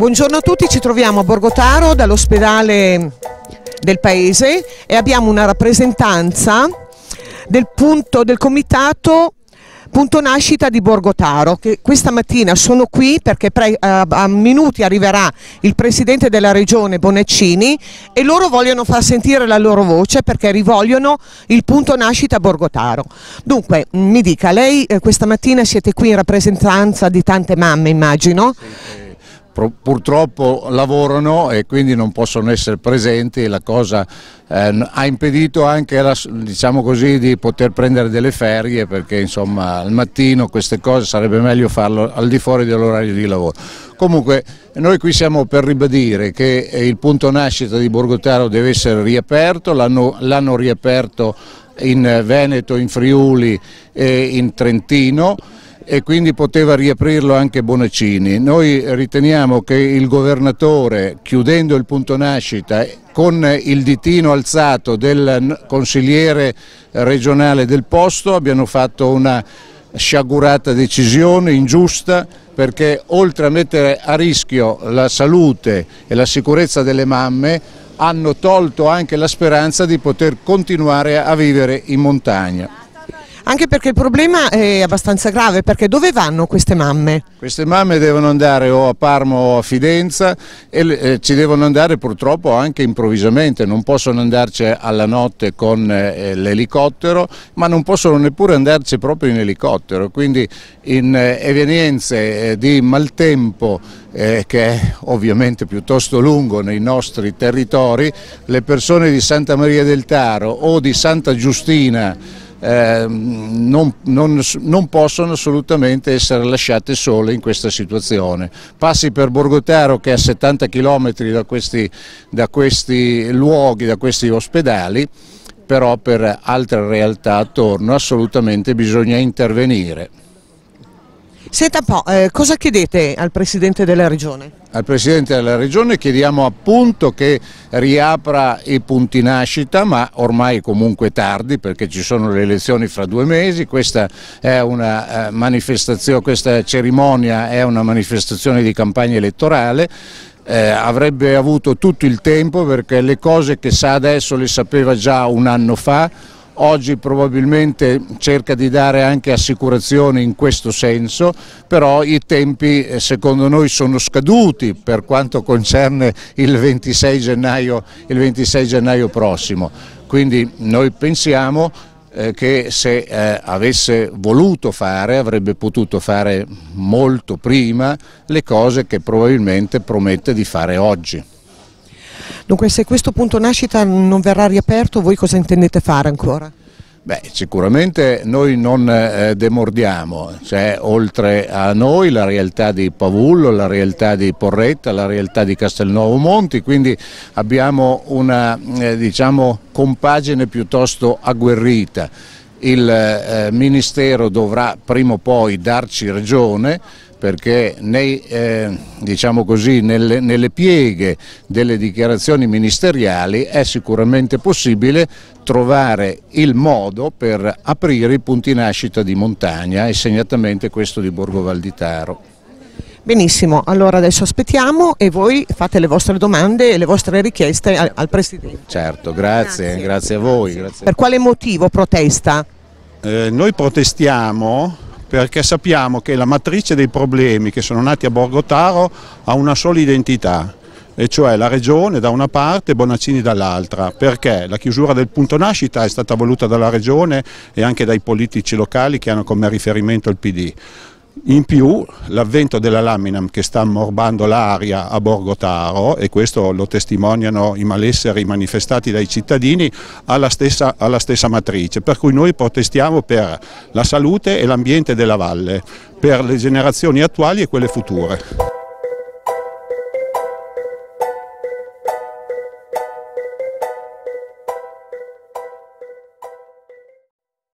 Buongiorno a tutti, ci troviamo a Borgotaro dall'ospedale del paese e abbiamo una rappresentanza del, punto, del comitato punto nascita di Borgotaro che questa mattina sono qui perché eh, a minuti arriverà il presidente della regione Bonaccini e loro vogliono far sentire la loro voce perché rivogliono il punto nascita a Borgotaro. Dunque mi dica, lei eh, questa mattina siete qui in rappresentanza di tante mamme immagino? Sì, sì purtroppo lavorano e quindi non possono essere presenti, la cosa eh, ha impedito anche la, diciamo così, di poter prendere delle ferie perché insomma al mattino queste cose sarebbe meglio farlo al di fuori dell'orario di lavoro. Comunque noi qui siamo per ribadire che eh, il punto nascita di Borgotaro deve essere riaperto, l'hanno riaperto in eh, Veneto, in Friuli e in Trentino e quindi poteva riaprirlo anche Bonaccini. Noi riteniamo che il governatore, chiudendo il punto nascita, con il ditino alzato del consigliere regionale del posto abbiano fatto una sciagurata decisione, ingiusta, perché oltre a mettere a rischio la salute e la sicurezza delle mamme, hanno tolto anche la speranza di poter continuare a vivere in montagna. Anche perché il problema è abbastanza grave, perché dove vanno queste mamme? Queste mamme devono andare o a Parma o a Fidenza e eh, ci devono andare purtroppo anche improvvisamente, non possono andarci alla notte con eh, l'elicottero, ma non possono neppure andarci proprio in elicottero, quindi in eh, evenienze eh, di maltempo eh, che è ovviamente piuttosto lungo nei nostri territori, le persone di Santa Maria del Taro o di Santa Giustina eh, non, non, non, possono assolutamente essere lasciate sole in questa situazione. Passi per Borgotaro che è a 70 km da questi, da questi luoghi, da questi ospedali, però per altre realtà attorno assolutamente bisogna intervenire. Senta un po', eh, cosa chiedete al Presidente della Regione? Al Presidente della Regione chiediamo appunto che riapra i punti nascita, ma ormai comunque tardi perché ci sono le elezioni fra due mesi, questa, è una, eh, manifestazione, questa cerimonia è una manifestazione di campagna elettorale, eh, avrebbe avuto tutto il tempo perché le cose che sa adesso le sapeva già un anno fa oggi probabilmente cerca di dare anche assicurazioni in questo senso, però i tempi eh, secondo noi sono scaduti per quanto concerne il 26 gennaio, il 26 gennaio prossimo. Quindi noi pensiamo eh, che se eh, avesse voluto fare avrebbe potuto fare molto prima le cose che probabilmente promette di fare oggi. Dunque se questo punto nascita non verrà riaperto, voi cosa intendete fare ancora? Beh, sicuramente noi non eh, demordiamo, c'è cioè, oltre a noi la realtà di Pavullo, la realtà di Porretta, la realtà di Castelnuovo Monti, quindi abbiamo una eh, diciamo, compagine piuttosto agguerrita. Il eh, Ministero dovrà prima o poi darci ragione perché nei, eh, diciamo così, nelle, nelle, pieghe delle dichiarazioni ministeriali è sicuramente possibile trovare il modo per aprire i punti nascita di montagna e segnatamente questo di Borgo Valditaro. Benissimo, allora adesso aspettiamo e voi fate le vostre domande e le vostre richieste al, al Presidente. Certo, grazie, grazie, grazie a voi. Grazie. Per quale motivo protesta? Eh, noi protestiamo perché sappiamo che la matrice dei problemi che sono nati a Borgotaro ha una sola identità e cioè la regione da una parte e Bonaccini dall'altra, perché la chiusura del punto nascita è stata voluta dalla regione e anche dai politici locali che hanno come riferimento il PD. In più l'avvento della Laminam che sta ammorbando l'aria a Borgotaro e questo lo testimoniano i malesseri manifestati dai cittadini ha la stessa, ha la stessa matrice, per cui noi protestiamo per la salute e l'ambiente della valle, per le generazioni attuali e quelle future.